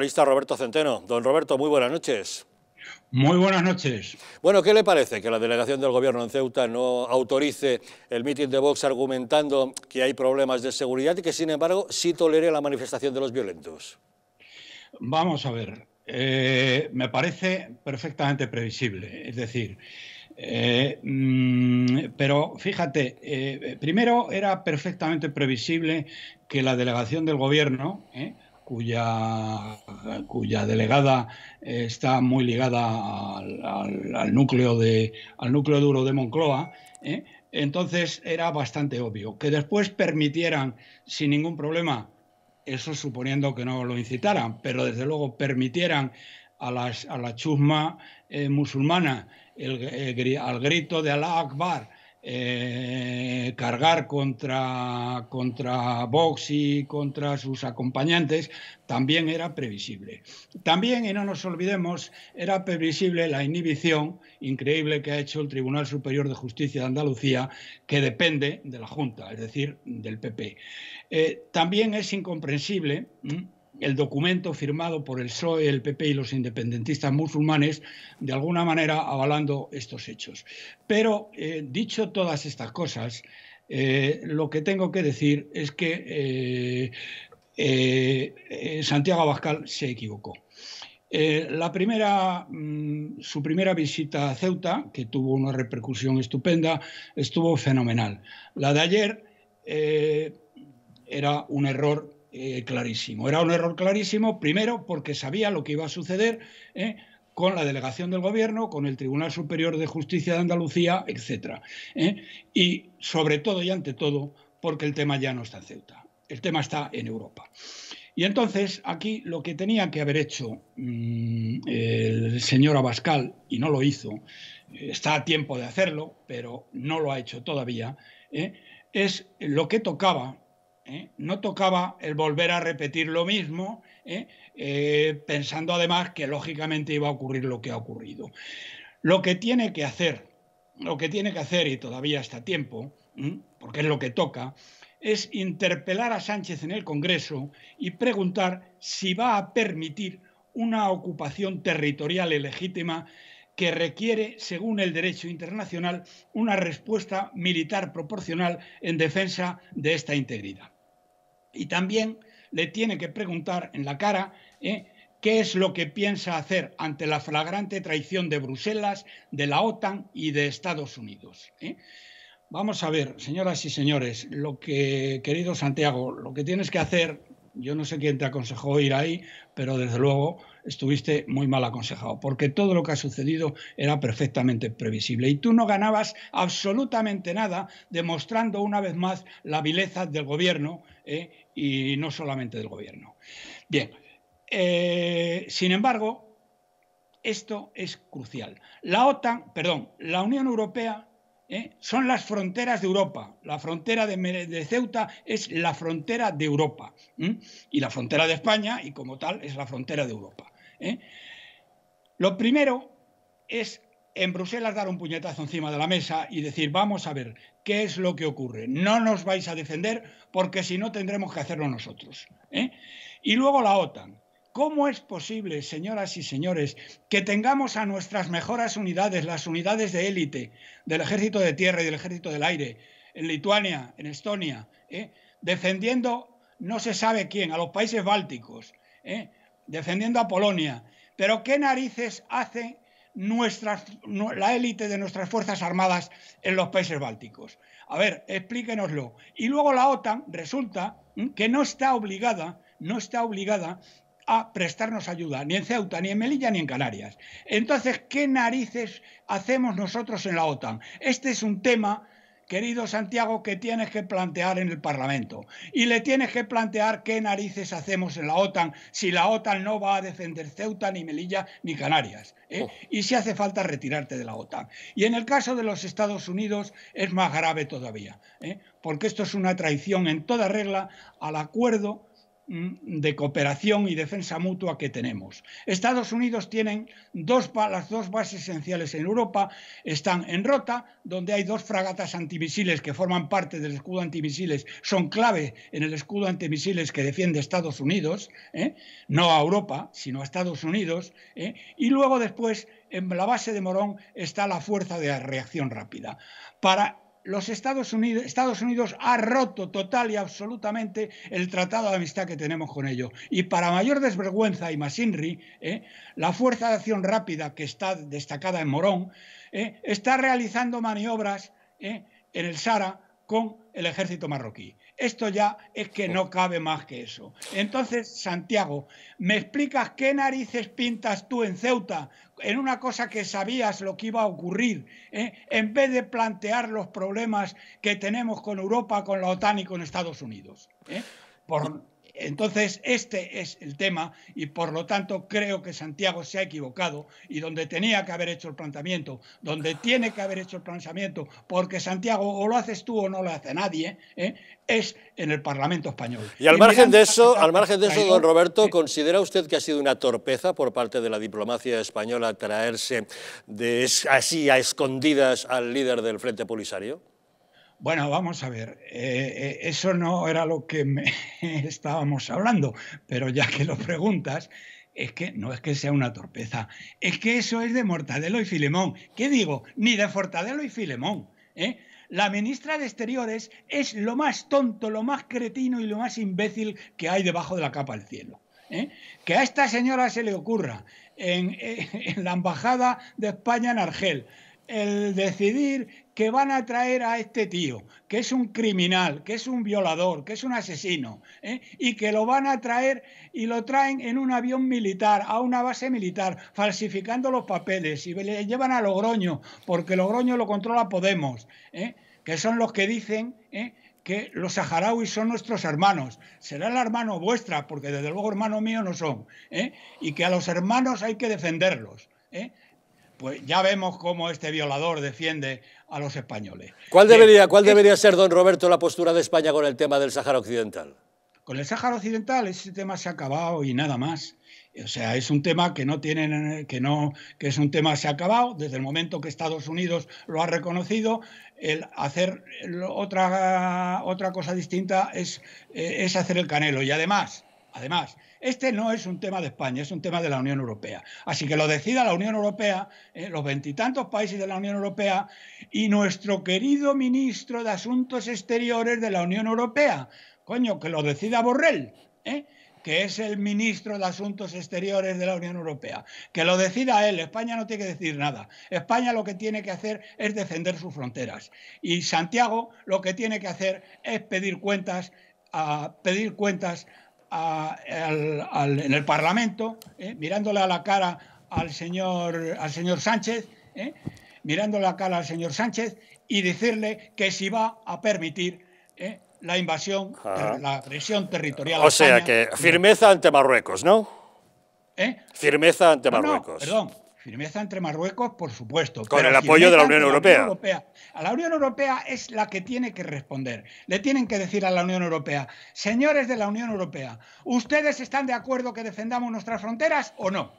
Roberto Centeno. Don Roberto, muy buenas noches. Muy buenas noches. Bueno, ¿qué le parece que la delegación del Gobierno en Ceuta no autorice el mitin de Vox argumentando que hay problemas de seguridad y que, sin embargo, sí tolere la manifestación de los violentos? Vamos a ver. Eh, me parece perfectamente previsible. Es decir, eh, mm, pero fíjate, eh, primero era perfectamente previsible que la delegación del Gobierno cuya, cuya delegada eh, está muy ligada al, núcleo de, al núcleo duro de Moncloa, ¿eh? entonces era bastante obvio. Que después permitieran sin ningún problema, eso suponiendo que no lo incitaran, pero desde luego permitieran a, las, a la chusma eh, musulmana al grito de Allah Akbar eh, cargar contra, contra Vox y contra sus acompañantes también era previsible. También, y no nos olvidemos, era previsible la inhibición increíble que ha hecho el Tribunal Superior de Justicia de Andalucía, que depende de la Junta, es decir, del PP. Eh, también es incomprensible el documento firmado por el PSOE, el PP y los independentistas musulmanes, de alguna manera avalando estos hechos. Pero eh, dicho todas estas cosas, eh, lo que tengo que decir es que eh, Santiago Abascal se equivocó. la primera, mm, su primera visita a Ceuta, que tuvo una repercusión estupenda, estuvo fenomenal. La de ayer era un error eh, clarísimo. Era un error clarísimo, primero, porque sabía lo que iba a suceder eh, con la delegación del Gobierno, con el Tribunal Superior de Justicia de Andalucía, etc. Eh, y sobre todo y ante todo, porque el tema ya no está en Ceuta, el tema está en Europa. Y entonces aquí lo que tenía que haber hecho mm, el señor Abascal, y no lo hizo, está a tiempo de hacerlo, pero no lo ha hecho todavía, es lo que tocaba ¿eh? no tocaba el volver a repetir lo mismo, ¿eh? Eh, pensando además que lógicamente iba a ocurrir lo que ha ocurrido. Lo que tiene que hacer, lo que tiene que hacer, y todavía está tiempo, porque es lo que toca, es interpelar a Sánchez en el Congreso y preguntar si va a permitir una ocupación territorial legítima que requiere, según el derecho internacional, una respuesta militar proporcional en defensa de esta integridad y también le tiene que preguntar en la cara ¿eh? qué es lo que piensa hacer ante la flagrante traición de Bruselas, de la OTAN y de Estados Unidos. ¿eh? Vamos a ver, señoras y señores, lo que, querido Santiago, lo que tienes que hacer yo no sé quién te aconsejó ir ahí, pero desde luego estuviste muy mal aconsejado, porque todo lo que ha sucedido era perfectamente previsible y tú no ganabas absolutamente nada demostrando una vez más la vileza del gobierno ¿eh? y no solamente del gobierno. Bien, eh, sin embargo, esto es crucial. La OTAN, perdón, la Unión Europea ¿eh? son las fronteras de Europa. La frontera de, Ceuta es la frontera de Europa. Y la frontera de España, y como tal, es la frontera de Europa. ¿eh? Lo primero es en Bruselas dar un puñetazo encima de la mesa y decir, vamos a ver, ¿qué es lo que ocurre? No nos vais a defender porque si no tendremos que hacerlo nosotros. ¿eh? Y luego la OTAN. ¿Cómo es posible, señoras y señores, que tengamos a nuestras mejoras unidades, las unidades de élite del ejército de tierra y del ejército del aire, en Lituania, en Estonia, eh, defendiendo no se sabe quién, a los países bálticos, eh, defendiendo a Polonia? Pero ¿qué narices hace la élite de nuestras Fuerzas Armadas en los países bálticos? A ver, explíquenoslo. Y luego la OTAN resulta mm, que no está obligada, no está obligada a prestarnos ayuda, ni en Ceuta, ni en Melilla, ni en Canarias. Entonces, ¿qué narices hacemos nosotros en la OTAN? Este es un tema, querido Santiago, que tienes que plantear en el Parlamento. Y le tienes que plantear qué narices hacemos en la OTAN si la OTAN no va a defender Ceuta, ni Melilla, ni Canarias. ¿eh? Oh. Y si hace falta retirarte de la OTAN. Y en el caso de los Estados Unidos es más grave todavía, ¿eh? porque esto es una traición en toda regla al acuerdo Mm, de cooperación y defensa mutua que tenemos. Estados Unidos tienen las dos bases esenciales en Europa, están en Rota, donde hay dos fragatas antimisiles que forman parte del escudo antimisiles, son clave en el escudo antimisiles que defiende Estados Unidos, ¿eh? no a Europa, sino a Estados Unidos, ¿eh? y luego después en la base de Morón está la fuerza de reacción rápida. Para los Estados Unidos, Estados Unidos ha roto total y absolutamente el tratado de amistad que tenemos con ellos. Y para mayor desvergüenza y más INRI, ¿eh? la Fuerza de Acción Rápida, que está destacada en Morón, ¿eh? está realizando maniobras ¿eh? en el Sahara con el ejército marroquí. Esto ya es que no cabe más que eso. Entonces, Santiago, ¿me explicas qué narices pintas tú en Ceuta en una cosa que sabías lo que iba a ocurrir, eh? en vez de plantear los problemas que tenemos con Europa, con la OTAN y con Estados Unidos? Eh? Por, entonces, este es el tema y por lo tanto creo que Santiago se ha equivocado y donde tenía que haber hecho el planteamiento, donde tiene que haber hecho el planteamiento, porque Santiago o lo haces tú o no lo hace nadie, ¿eh? es en el Parlamento español. Y al margen de eso, al margen de eso, don Roberto, ¿considera usted que ha sido una torpeza por parte de la diplomacia española traerse de, así a escondidas al líder del Frente Polisario? Bueno, vamos a ver, eh, eh, eso no era lo que estábamos hablando, pero ya que lo preguntas, es que no es que sea una torpeza, es que eso es de Mortadelo y Filemón. ¿Qué digo? Ni de Fortadelo y Filemón. ¿eh? La ministra de Exteriores es lo más tonto, lo más cretino y lo más imbécil que hay debajo de la capa del cielo. Que a esta señora se le ocurra en la embajada de España en Argel el decidir que van a traer a este tío, que es un criminal, que es un violador, que es un asesino, ¿eh? y que lo van a traer y lo traen en un avión militar, a una base militar, falsificando los papeles, y le llevan a Logroño, porque Logroño lo controla Podemos, ¿eh? que son los que dicen... ¿eh? que los saharauis son nuestros hermanos. Será el hermano vuestra, porque desde luego hermanos míos no son. Y que a los hermanos hay que defenderlos pues ya vemos cómo este violador defiende a los españoles. ¿Cuál debería, cuál debería ser, don Roberto, la postura de España con el tema del Sáhara Occidental? Con el Sáhara Occidental ese tema se ha acabado y nada más. O sea, es un tema que no tienen, que no, que es un tema se ha acabado desde el momento que Estados Unidos lo ha reconocido. hacer otra cosa distinta es, eh, es hacer el canelo y además Además, este no es un tema de España, es un tema de la Unión Europea. Así que lo decida la Unión Europea, eh, los veintitantos países de la Unión Europea y nuestro querido ministro de Asuntos Exteriores de la Unión Europea. Coño, que lo decida Borrell, ¿eh? que es el ministro de Asuntos Exteriores de la Unión Europea. Que lo decida él, España no tiene que decir nada. España lo que tiene que hacer es defender sus fronteras. Y Santiago lo que tiene que hacer es pedir cuentas a pedir cuentas en el Parlamento, eh, mirándole a la cara al señor, al señor Sánchez, eh, mirándole a la cara al señor Sánchez y decirle que si va a permitir eh, la invasión, la agresión territorial. O sea que firmeza ante Marruecos, ¿no? Firmeza ante Marruecos. perdón, Firmeza entre Marruecos, por supuesto. Con el apoyo de la Unión, Europea. A la Unión Europea es la que tiene que responder. Le tienen que decir a la Unión Europea, señores de la Unión Europea, ¿ustedes están de acuerdo que defendamos nuestras fronteras o no?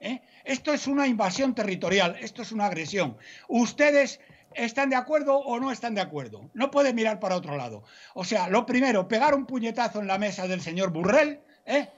¿Eh? Esto es una invasión territorial, esto es una agresión. Ustedes están de acuerdo o no están de acuerdo. No pueden mirar para otro lado. O sea, lo primero, pegar un puñetazo en la mesa del señor Burrell, ¿eh?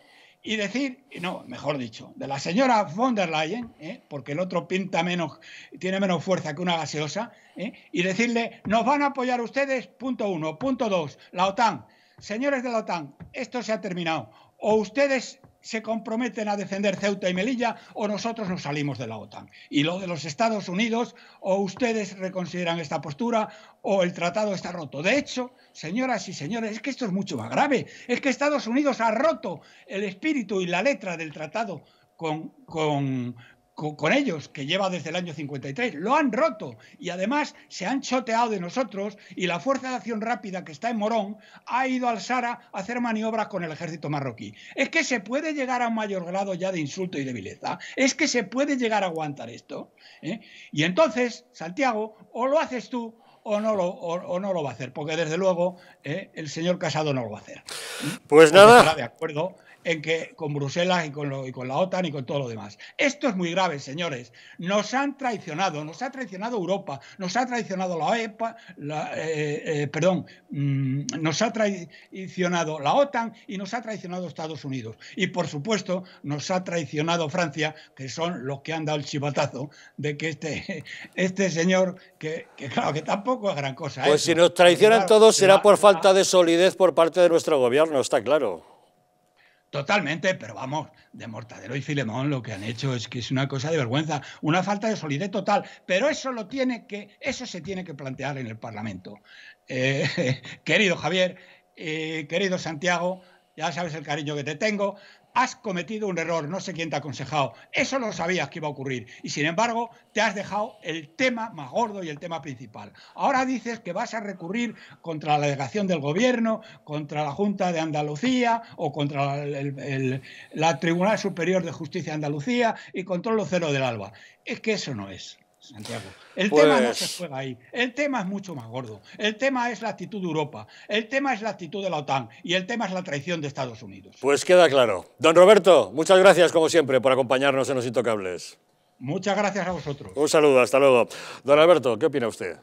y decir, no, mejor dicho, de la señora von der Leyen, ¿eh? porque el otro pinta menos, tiene menos fuerza que una gaseosa, ¿eh? y decirle, nos van a apoyar ustedes, punto uno, punto dos, la OTAN, señores de la OTAN, esto se ha terminado, o ustedes se comprometen a defender Ceuta y Melilla o nosotros nos salimos de la OTAN. Y lo de los Estados Unidos, o ustedes reconsideran esta postura o el tratado está roto. De hecho, señoras y señores, es que esto es mucho más grave. Es que Estados Unidos ha roto el espíritu y la letra del tratado con, con, con, ellos, que lleva desde el año 53. Lo han roto y además se han choteado de nosotros y la Fuerza de Acción Rápida que está en Morón ha ido al Sara a hacer maniobras con el ejército marroquí. Es que se puede llegar a un mayor grado ya de insulto y de Es que se puede llegar a aguantar esto. ¿eh? Y entonces, Santiago, o lo haces tú o no, lo, no lo, va a hacer, porque desde luego ¿eh? el señor Casado no lo va a hacer. Pues nada. de acuerdo, en que con Bruselas y con, la OTAN y con todo lo demás. Esto es muy grave, señores. Nos han traicionado, nos ha traicionado Europa, nos ha traicionado la OEPA, eh, eh, perdón, mm, nos ha traicionado la OTAN y nos ha traicionado Estados Unidos. Y por supuesto, nos ha traicionado Francia, que son los que han dado el chivatazo de que este, este señor, que, claro, que tampoco es gran cosa. Pues si nos traicionan todos será por falta de solidez por parte de nuestro gobierno, está claro. Totalmente, pero vamos, de Mortadelo y Filemón lo que han hecho es que es una cosa de vergüenza, una falta de solidez total, pero eso lo tiene que, eso se tiene que plantear en el Parlamento. Eh, querido Javier, eh, querido Santiago, ya sabes el cariño que te tengo, has cometido un error, no sé quién te ha aconsejado, eso lo sabías que iba a ocurrir y sin embargo te has dejado el tema más gordo y el tema principal. Ahora dices que vas a recurrir contra la delegación del gobierno, contra la Junta de Andalucía o contra la Tribunal Superior de Justicia de Andalucía y contra lo cero del ALBA. Es que eso no es. Santiago. El tema no pues se juega ahí. El tema es mucho más gordo. El tema es la actitud de Europa. El tema es la actitud de la OTAN. Y el tema es la traición de Estados Unidos. Pues queda claro. Don Roberto, muchas gracias como siempre por acompañarnos en Los Intocables. Muchas gracias a vosotros. Un saludo, hasta luego. Don Alberto, ¿qué opina usted?